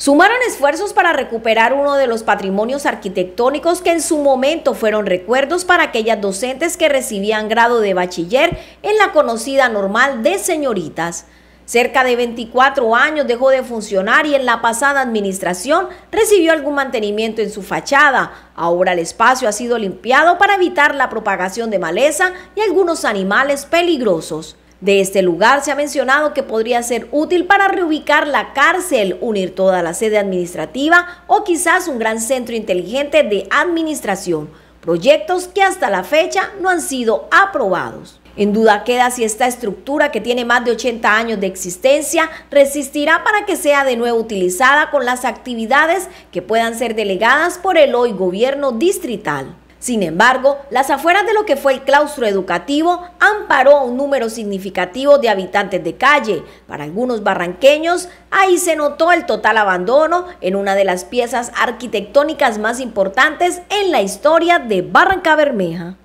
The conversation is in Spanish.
sumaron esfuerzos para recuperar uno de los patrimonios arquitectónicos que en su momento fueron recuerdos para aquellas docentes que recibían grado de bachiller en la conocida normal de señoritas. Cerca de 24 años dejó de funcionar y en la pasada administración recibió algún mantenimiento en su fachada. Ahora el espacio ha sido limpiado para evitar la propagación de maleza y algunos animales peligrosos de este lugar. Se ha mencionado que podría ser útil para reubicar la cárcel, unir toda la sede administrativa o quizás un gran centro inteligente de administración, proyectos que hasta la fecha no han sido aprobados. En duda queda si esta estructura que tiene más de 80 años de existencia resistirá para que sea de nuevo utilizada con las actividades que puedan ser delegadas por el hoy gobierno distrital. Sin embargo, las afueras de lo que fue el claustro educativo amparó a un número significativo de habitantes de calle. Para algunos barranqueños, ahí se notó el total abandono en una de las piezas arquitectónicas más importantes en la historia de Barranca Bermeja.